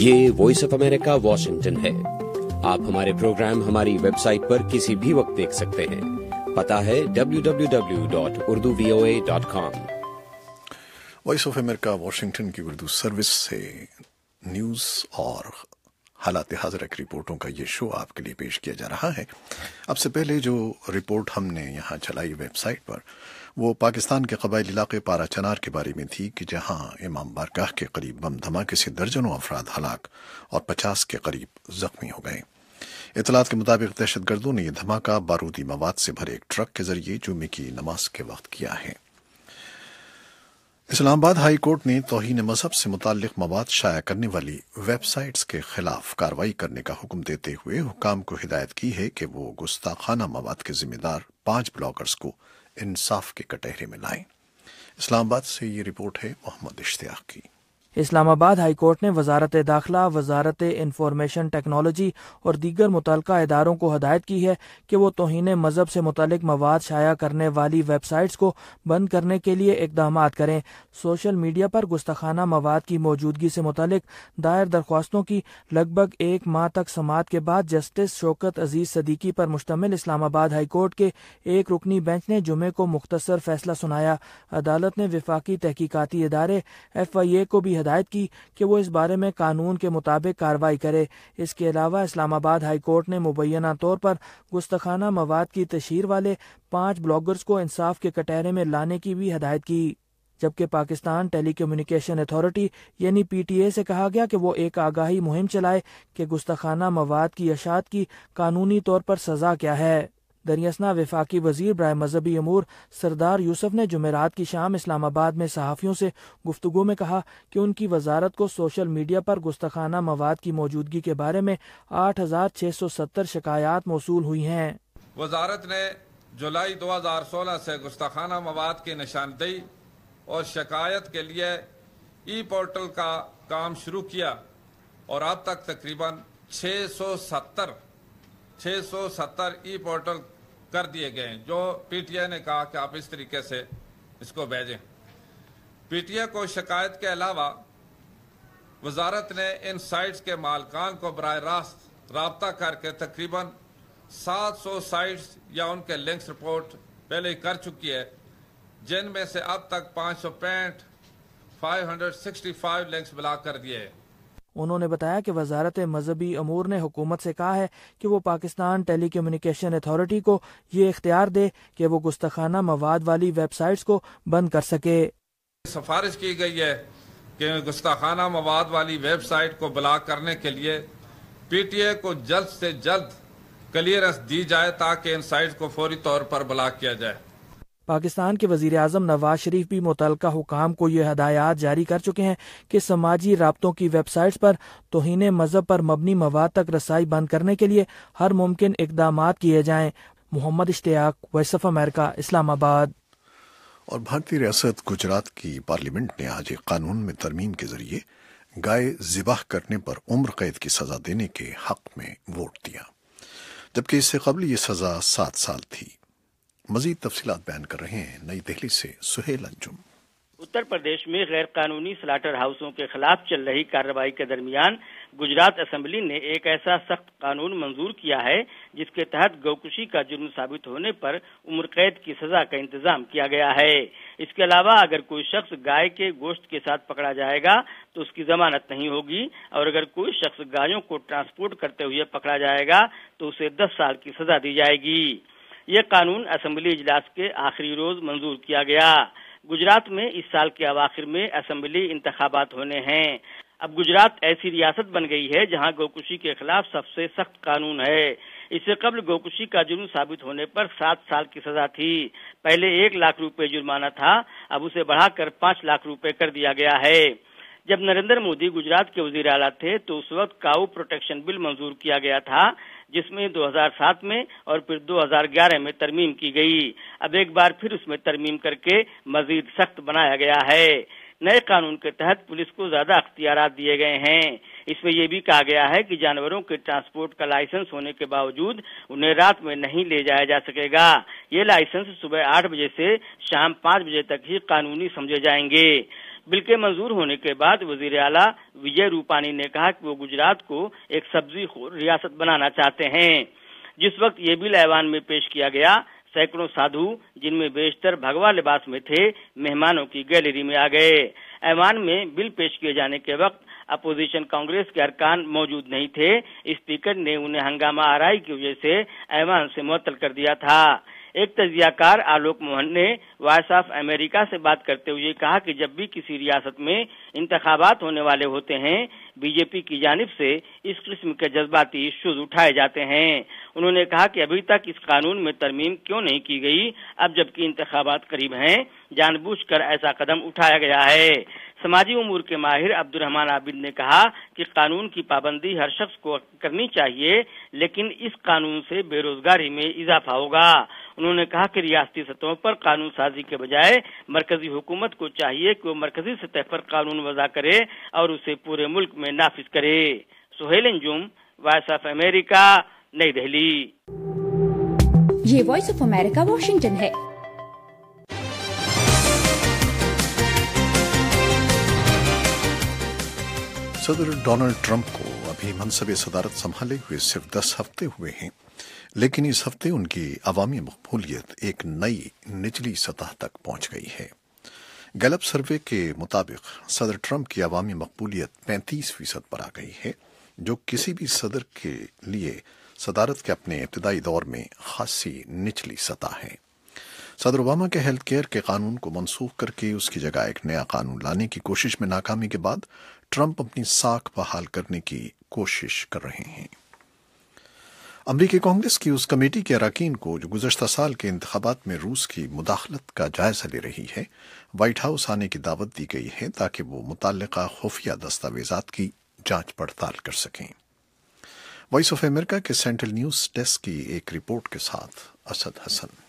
ये voice of America Washington है आप हमारे प्रोग्राम हमारी वेबसाइट पर किसी भी वक्त देख सकते हैं पता है www.urduvoa.com voice of America Washington की उर्दू सर्विस से न्यूज और हालात हाजिर की रिपोर्टों का ये शो आपके लिए पेश किया जा रहा है अब से पहले जो रिपोर्ट हमने यहाँ चलाई वेबसाइट पर वो पाकिस्तान के कबाइल इलाके पारा चनार के बारे में थी कि जहां इमाम बारगाह के करीब बम धमाके से दर्जनों अफराद हलाक और पचास के करीब जख्मी हो गए इतलात के मुताबिक दहशत गर्दों ने यह धमाका बारूदी मवाद से भरे एक ट्रक के जरिए जुमे की नमाज के वक्त किया है इस्लामाबाद हाई कोर्ट ने तोहन मजहब से मुतक मवाद शाया करने वाली वेबसाइट्स के खिलाफ कार्रवाई करने का हुक्म देते हुए हुकाम को हिदायत की है कि वो गुस्ताखाना मवाद के जिम्मेदार पांच ब्लॉगर्स को इंसाफ के कटहरे में लाएं इस्लामाबाद से ये रिपोर्ट है मोहम्मद इश्तियाक की इस्लामाबाद हाईकोर्ट ने वजारत दाखिला वजारत इंफॉर्मेशन टेक्नोलॉजी और दीगर मुतल इदारों को हदायत की है कि वो तोहन मजहब से मुतल मवाद शाया करने वाली वेबसाइट्स को बंद करने के लिए इकदाम करें सोशल मीडिया पर गुस्ताखाना मवाद की मौजूदगी से मुतल दायर दरख्वास्तों की लगभग एक माह तक समात के बाद जस्टिस शौकत अजीज सदीकी पर मुश्तमिल इस्लामाबाद हाईकोर्ट के एक रुकनी बेंच ने जुमे को मुख्तर फैसला सुनाया अदालत ने विफाकी तहकीकती इदारे एफ आई ए को भी हिदायत की कि वो इस बारे में कानून के मुताबिक कार्रवाई करे इसके अलावा इस्लामाबाद हाईकोर्ट ने मुबैना तौर पर गुस्तखाना मवाद की तशहर वाले पाँच ब्लॉगर्स को इंसाफ के कटहरे में लाने की भी हदायत की जबकि पाकिस्तान टेली कम्युनिकेशन अथॉरिटी यानी पी टी ए से कहा गया कि वो एक आगाही मुहिम चलाए कि गुस्तखाना मवाद की अशात की कानूनी तौर पर सजा क्या है दरियासना विफाकी वजीर ब्राय मजहबी अमूर सरदार यूसुफ ने जुमेरात की शाम इस्लामाबाद में सहाफ़ियों से गुफ्तु में कहा कि उनकी वजारत को सोशल मीडिया पर गुस्तखाना मवाद की मौजूदगी के बारे में आठ हजार छह सौ सत्तर शिकायत मौसू हुई हैं वजारत ने जुलाई दो हजार सोलह से गुस्ताखाना मवाद की निशानदेही और शिकायत के लिए ई पोर्टल का काम शुरू किया और अब तक तकरीबन सौ सत्तर ई पोर्टल कर दिए गए हैं जो पीटीआई ने कहा कि आप इस तरीके से इसको भेजें पीटीआई को शिकायत के अलावा वजारत ने इन साइट्स के मालकान को बर रास्त रबता करके तकरीबन 700 साइट्स या उनके लिंक्स रिपोर्ट पहले ही कर चुकी है जिनमें से अब तक पाँच सौ पैंठ five hundred sixty five links block कर दिए हैं उन्होंने बताया कि वजारत मजहबी अमूर ने हुकूमत से कहा है कि वो पाकिस्तान टेली कम्युनिकेशन अथॉरिटी को ये इख्तियार दे कि वो गुस्तखाना मवाद वाली वेबसाइट्स को बंद कर सके सिफारिश की गई है कि गुस्ताखाना मवाद वाली वेबसाइट को ब्लॉक करने के लिए पी टी ए को जल्द से जल्द क्लियरेंस दी जाए ताकि इन साइट को फौरी तौर पर ब्लॉक किया जाए पाकिस्तान के वजीर अजम नवाज शरीफ भी मुतल हुकाम को यह हदायत जारी कर चुके हैं कि समाजी रबतों की वेबसाइट पर तोहन मजहब पर मबनी मवाद तक रसाई बंद करने के लिए हर मुमकिन इकदाम किए जाए मोहम्मद इश्तियाक वॉइस अमेरिका इस्लामाबाद और भारतीय रियासत गुजरात की पार्लियामेंट ने आज एक कानून में तरमीम के जरिए गाय जिबाह करने पर उम्र कैद की सजा देने के हक में वोट दिया जबकि इससे कबल ये सजा सात साल थी मजीद तफसीत बयान कर रहे हैं नई दिल्ली से सुहेल अंजुम उत्तर प्रदेश में गैर कानूनी स्लाटर हाउसों के खिलाफ चल रही कार्रवाई के दरमियान गुजरात असेंबली ने एक ऐसा सख्त कानून मंजूर किया है जिसके तहत गौकुशी का जुर्म साबित होने पर उम्र कैद की सजा का इंतजाम किया गया है इसके अलावा अगर कोई शख्स गाय के गोश्त के साथ पकड़ा जाएगा तो उसकी जमानत नहीं होगी और अगर कोई शख्स गायों को ट्रांसपोर्ट करते हुए पकड़ा जाएगा तो उसे दस साल की सजा दी जाएगी ये कानून असेंबली इजलास के आखिरी रोज मंजूर किया गया गुजरात में इस साल के अवाखिर में असेंबली इंतबात होने हैं अब गुजरात ऐसी रियासत बन गई है जहां गोकुशी के खिलाफ सबसे सख्त कानून है इससे कबल गोकुशी का जुर्म साबित होने पर सात साल की सजा थी पहले एक लाख रुपए जुर्माना था अब उसे बढ़ाकर पांच लाख रुपए कर दिया गया है जब नरेंद्र मोदी गुजरात के वजीर आला थे तो उस वक्त काउ प्रोटेक्शन बिल मंजूर किया गया था जिसमें 2007 में और फिर 2011 में तरमीम की गई अब एक बार फिर उसमें तरमीम करके मजीद सख्त बनाया गया है नए कानून के तहत पुलिस को ज्यादा अख्तियार दिए गए हैं इसमें यह भी कहा गया है कि जानवरों के ट्रांसपोर्ट का लाइसेंस होने के बावजूद उन्हें रात में नहीं ले जाया जा सकेगा ये लाइसेंस सुबह आठ बजे से शाम पाँच बजे तक ही कानूनी समझे जाएंगे बिल के मंजूर होने के बाद वजीर अला विजय रूपानी ने कहा कि वो गुजरात को एक सब्जी रियासत बनाना चाहते हैं जिस वक्त ये बिल ऐवान में पेश किया गया सैकड़ों साधु जिनमें बेशतर भगवा लिबास में थे मेहमानों की गैलरी में आ गए ऐवान में बिल पेश किए जाने के वक्त अपोजिशन कांग्रेस के अरकान मौजूद नहीं थे स्पीकर ने उन्हें हंगामा आरई की वजह से ऐवान से मुअत्तल कर दिया था एक तजियाकार आलोक मोहन ने वॉइस ऑफ अमेरिका से बात करते हुए कहा कि जब भी किसी रियासत में इंतखाबात होने वाले होते हैं बीजेपी की जानब से इस किस्म के जज्बाती इश्यूज उठाए जाते हैं उन्होंने कहा कि अभी तक इस कानून में तरमीम क्यों नहीं की गई अब जबकि इंतबात करीब हैं जानबूझकर ऐसा कदम उठाया गया है समाजी उमूर के माहिर अब्दुलरहमान आबिद ने कहा कि कानून की पाबंदी हर शख्स को करनी चाहिए लेकिन इस कानून से बेरोजगारी में इजाफा होगा उन्होंने कहा कि रियासती सतहों पर कानून साजी के बजाय मरकजी हुकूमत को चाहिए कि वो मरकजी सतह पर कानून वज़ा करे और उसे पूरे मुल्क में नाफिज करे Suhail Anjum voice of America New Delhi ये वॉइस ऑफ अमेरिका वॉशिंगटन है सदर डोनाल्ड ट्रंप को अभी मनसब सदारत संभाले हुए सिर्फ दस हफ्ते हुए हैं लेकिन इस हफ्ते उनकी अवामी मकबूलियत एक नई निचली सतह तक पहुंच गई है गैलप सर्वे के मुताबिक सदर ट्रंप की अवामी मकबूलियत 35 फीसद पर आ गई है जो किसी भी सदर के लिए सदारत के अपने इब्तदाई दौर में खासी निचली सतह है सदर ओबामा के हेल्थ केयर के कानून को मनसूख करके उसकी जगह एक नया कानून लाने की कोशिश में नाकामी के बाद ट्रंप अपनी साख बहाल करने की कोशिश कर रहे हैं अमरीकी कांग्रेस की उस कमेटी के अरकान को जो गुजशत साल के इंतबात में रूस की मुदाखलत का जायजा ले रही है वाइट हाउस आने की दावत दी गई है ताकि वो मुतल खुफिया दस्तावेजा की जांच पड़ताल कर सकें वॉइस ऑफ अमेरिका के सेंट्रल न्यूज डेस्क की एक रिपोर्ट के साथ असद हसन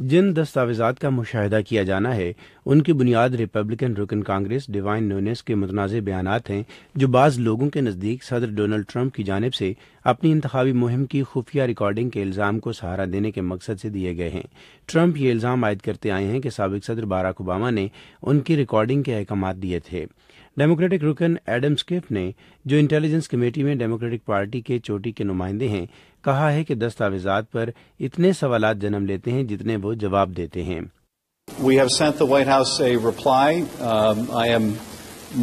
जिन दस्तावेजात का मुशाह किया जाना है उनकी बुनियाद रिपब्लिकन रुकन कांग्रेस डिवाइन नोनेस के मतनाज़ बयान हैं जो बाज़ लोगों के नज़दीक सदर डोनाल्ड ट्रंप की जानब से अपनी इंतवी मुहिम की खुफिया रिकॉर्डिंग के इल्ज़ाम को सहारा देने के मकसद से दिए गए हैं ट्रंप ये इल्ज़ाम आयद करते आए हैं कि सबक सदर बाराक ओबामा ने उनकी रिकॉर्डिंग के अहकाम दिए थे डेमोक्रेटिक रुकन एडम स्किफ ने जो इंटेलिजेंस कमेटी में डेमोक्रेटिक पार्टी के चोटी के नुमाइंदे हैं कहा है कि दस्तावेजात पर इतने सवाल जन्म लेते हैं जितने वो जवाब देते हैं We have sent the White House a reply. Um, I am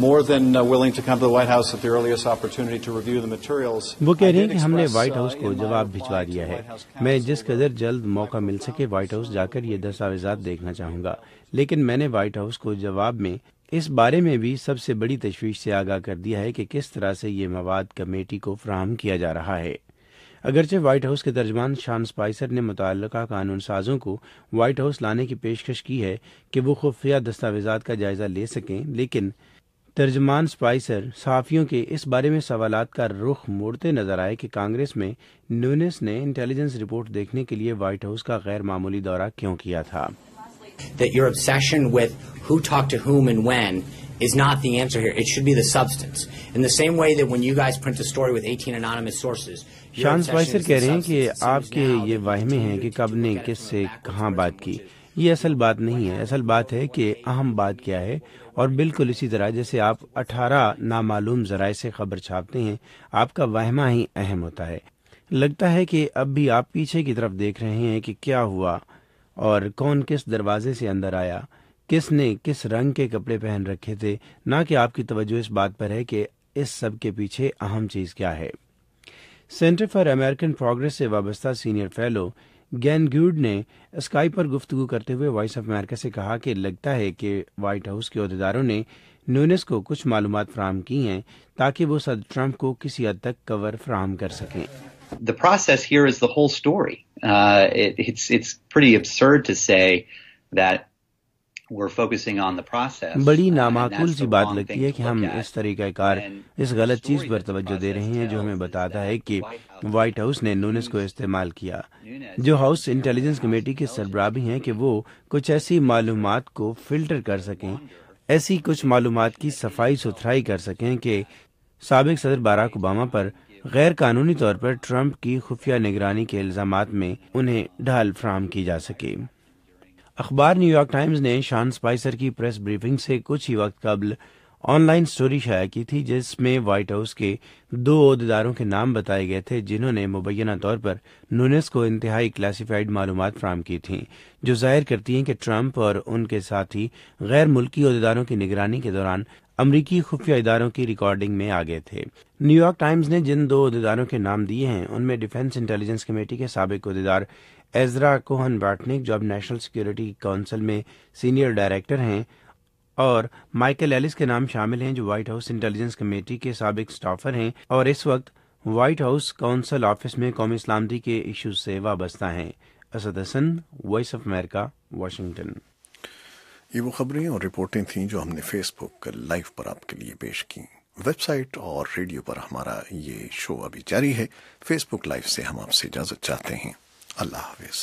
more than uh, willing to come to the White House at the earliest opportunity to review the materials. वो कह रहे हैं कि हमने व्हाइट हाउस uh, को जवाब भिजवा दिया है मैं जिस कदर जल्द मौका मिल सके व्हाइट हाउस जाकर ये दस्तावेजात देखना चाहूंगा लेकिन मैंने व्हाइट हाउस को जवाब में इस बारे में भी सबसे बड़ी तश्वीश से आगाह कर दिया है कि किस तरह से ये मवाद कमेटी को फ्राहम किया जा रहा है अगरचे व्हाइट हाउस के तर्जमान शान स्पाइसर ने मुतल कानून साजों को व्हाइट हाउस लाने की पेशकश की है कि वो खुफिया दस्तावेजा का जायजा ले सकें लेकिन तर्जमान स्पाइसर सहाफ़ियों के इस बारे में सवाल का रुख मोड़ते नजर आए कि कांग्रेस में न्यूनेस ने इंटेलिजेंस रिपोर्ट देखने के लिए व्हाइट हाउस का गैर मामूली दौरा क्यों किया था that your obsession with who talked to whom and when is not the answer here. It should be the substance. In the same way that when you guys print a story with 18 anonymous sources, Sean Spicer कह रहे हैं कि आपके ये वाहमे हैं कि कब ने किस से कहाँ बात की ये असल बात नहीं है असल बात है कि अहम बात क्या है और बिल्कुल इसी तरह जैसे आप 18 नामालूम जराए से खबर छापते हैं आपका वहमा ही अहम होता है लगता है कि अब भी आप पीछे की तरफ देख रहे हैं कि क्या हुआ और कौन किस दरवाजे से अंदर आया किसने किस रंग के कपड़े पहन रखे थे ना कि आपकी तवज्जो इस बात पर है कि इस सब के पीछे अहम चीज़ क्या है सेंटर फॉर अमेरिकन प्रोग्रेस से वाबस्ता सीनियर फेलो गैन ग्यूड ने स्काई पर गुफ्तगु करते हुए वॉइस ऑफ अमेरिका से कहा कि लगता है कि व्हाइट हाउस के अहदेदारों ने न्यूनस को कुछ मालूम फ्राहम की हैं ताकि वो सद ट्रंप को किसी हद तक कवर फ्राहम कर सकें the process here is the whole story. Uh, it, it's it's pretty absurd to say that बड़ी नामाकूल सी बात लगती है कि हम इस कार इस गलत चीज़ पर तवज्जो दे रहे हैं जो हमें बताता है कि व्हाइट हाउस ने नूनेस को इस्तेमाल किया जो हाउस इंटेलिजेंस कमेटी के सरबरा भी हैं कि वो कुछ ऐसी मालूम को फिल्टर कर सकें ऐसी कुछ मालूम की सफाई सुथराई कर सकें कि सबक सदर बाराक ओबामा पर गैर कानूनी तौर पर ट्रंप की खुफिया निगरानी के इल्जाम में उन्हें ढाल फ्राहम की जा सके अखबार न्यूयॉर्क टाइम्स ने शान स्पाइसर की प्रेस ब्रीफिंग से कुछ ही वक्त कबल ऑनलाइन स्टोरी शाया की थी जिसमें व्हाइट हाउस के दो अहदेदारों के नाम बताए गए थे जिन्होंने मुबैना तौर पर नूनेस को इंतहाई क्लासीफाइड मालूम फ्राहम की थी जो जाहिर करती हैं कि ट्रंप और उनके साथी गैर मुल्की अहदेदारों की निगरानी के दौरान अमरीकी खुफिया इदारों की रिकॉर्डिंग में आगे थे न्यूयॉर्क टाइम्स ने जिन दो अहदेदारों के नाम दिए हैं उनमें डिफेंस इंटेलिजेंस कमेटी के सबक अहदेदार एजरा कोहन बाटनिक जो अब नेशनल सिक्योरिटी काउंसिल में सीनियर डायरेक्टर हैं और माइकल एलिस के नाम शामिल हैं जो व्हाइट हाउस इंटेलिजेंस कमेटी के सबक स्टाफर हैं और इस वक्त व्हाइट हाउस काउंसिल ऑफिस में कौमी सलामती के इशू से वाबस्ता हैं Asad Hasan voice of America Washington ये वो खबरें और रिपोर्टें थीं जो हमने फेसबुक लाइव पर आपके लिए पेश की वेबसाइट और रेडियो पर हमारा ये शो अभी जारी है फेसबुक लाइव से हम आपसे इजाजत चाहते हैं अल्लाह हाफिज़